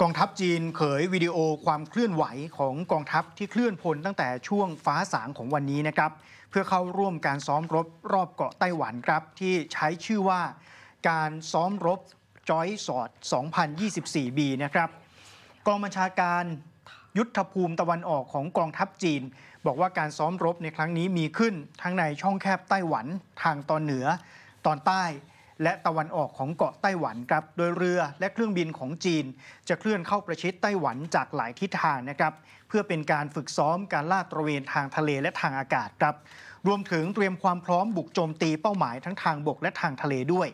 กองทัพจีนเผยวิดีโอความเคลื่อนไหวของกองทัพที่เคลื่อนพล ตั้งแต่ช่วงฟ้าสางของวันนี้นะครับ เพื่อเข้าร่วมการซ้อมรบรอบเกาะไต้หวันครับ ที่ใช้ชื่อว่าการซ้อมรบจอยสอด 2024B นะครับกองบัญชาการยุทธภูมิตะวันออกของกองทัพจีน บอกว่าการซ้อมรบในครั้งนี้มีขึ้นทั้งในช่องแคบไต้หวันทางตอนเหนือตอนใต้และตะวันออกของเกาะไต้หวันครับ โดยเรือและเครื่องบินของจีนจะเคลื่อนเข้าประชิดไต้หวันจากหลายทิศทางนะครับ เพื่อเป็นการฝึกซ้อมการลาดตระเวนทางทะเลและทางอากาศครับ รวมถึงเตรียมความพร้อมบุกโจมตีเป้าหมายทั้งทางบกและทางทะเลด้วย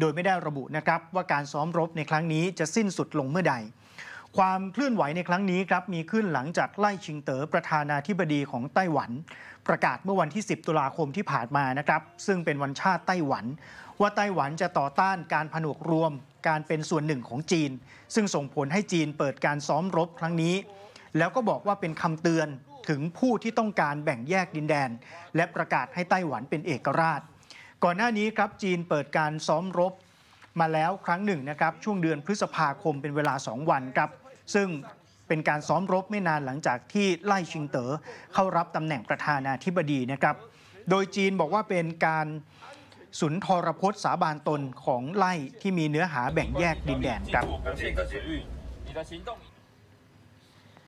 โดยไม่ได้ระบุนะครับว่าการซ้อมรบในครั้งนี้จะสิ้นสุดลงเมื่อใดความเคลื่อนไหวในครั้งนี้ครับมีขึ้นหลังจากไล่ชิงเตอ๋อประธานาธิบดีของไต้หวันประกาศเมื่อวันที่ 10 ตุลาคมที่ผ่านมานะครับ ซึ่งเป็นวันชาติไต้หวันว่าไต้หวันจะต่อต้านการผนวกรวม การเป็นส่วนหนึ่งของจีน ซึ่งส่งผลให้จีนเปิดการซ้อมรบครั้งนี้ แล้วก็บอกว่าเป็นคำเตือนถึงผู้ที่ต้องการแบ่งแยกดินแดน และประกาศให้ไต้หวันเป็นเอกราช ก่อนหน้านี้ครับจีนเปิดการซ้อมรบมาแล้วครั้งหนึ่งนะครับช่วงเดือนพฤษภาคมเป็นเวลา 2 วันครับ ซึ่งเป็นการซ้อมรบไม่นานหลังจากที่ไล่ชิงเต๋อเข้ารับตำแหน่งประธานาธิบดีนะครับโดยจีนบอกว่าเป็นการสุนทรพจน์สาบานตนของไล่ที่มีเนื้อหาแบ่งแยกดินแดนครับ